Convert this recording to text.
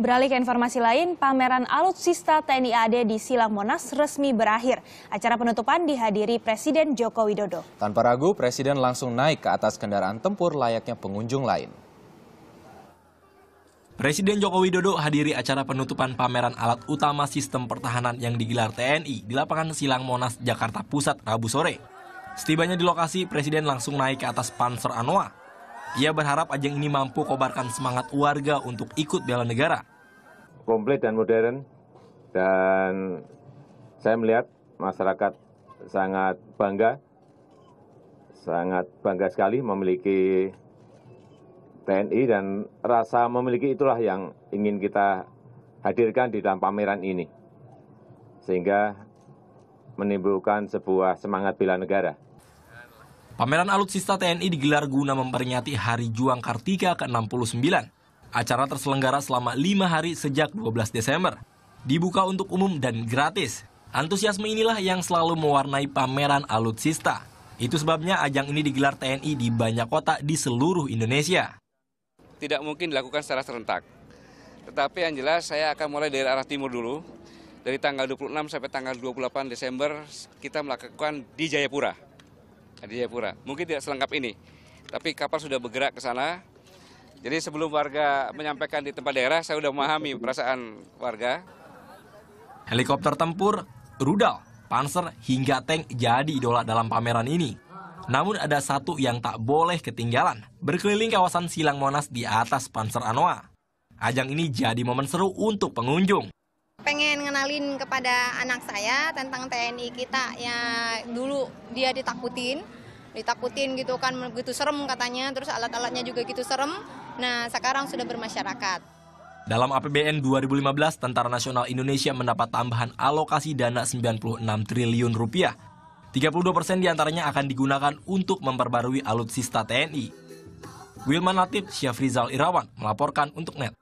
Beralih ke informasi lain, pameran alutsista TNI AD di Silang Monas resmi berakhir. Acara penutupan dihadiri Presiden Joko Widodo. Tanpa ragu, Presiden langsung naik ke atas kendaraan tempur layaknya pengunjung lain. Presiden Joko Widodo hadiri acara penutupan pameran alat utama sistem pertahanan yang digelar TNI di lapangan Silang Monas, Jakarta Pusat, Rabu sore. Setibanya di lokasi, Presiden langsung naik ke atas Panzer Anoa ia berharap ajang ini mampu kobarkan semangat warga untuk ikut bela negara. Komplit dan modern, dan saya melihat masyarakat sangat bangga, sangat bangga sekali memiliki TNI dan rasa memiliki itulah yang ingin kita hadirkan di dalam pameran ini. Sehingga menimbulkan sebuah semangat bela negara. Pameran alutsista TNI digelar guna memperingati Hari Juang Kartika ke-69. Acara terselenggara selama lima hari sejak 12 Desember. Dibuka untuk umum dan gratis. Antusiasme inilah yang selalu mewarnai pameran alutsista. Itu sebabnya ajang ini digelar TNI di banyak kota di seluruh Indonesia. Tidak mungkin dilakukan secara serentak. Tetapi yang jelas saya akan mulai dari arah timur dulu. Dari tanggal 26 sampai tanggal 28 Desember kita melakukan di Jayapura di Jayapura. Mungkin tidak selengkap ini, tapi kapal sudah bergerak ke sana. Jadi sebelum warga menyampaikan di tempat daerah, saya sudah memahami perasaan warga. Helikopter tempur, rudal, panser, hingga tank jadi idola dalam pameran ini. Namun ada satu yang tak boleh ketinggalan, berkeliling kawasan Silang Monas di atas panser Anoa. Ajang ini jadi momen seru untuk pengunjung pengen ngenalin kepada anak saya tentang TNI kita ya dulu dia ditakutin ditakutin gitu kan begitu serem katanya terus alat-alatnya juga gitu serem nah sekarang sudah bermasyarakat dalam APBN 2015, Tentara Nasional Indonesia mendapat tambahan alokasi dana 96 triliun rupiah. 32 persen diantaranya akan digunakan untuk memperbarui alutsista TNI. Wilman Latif, Syafrizal Irawan melaporkan untuk NET.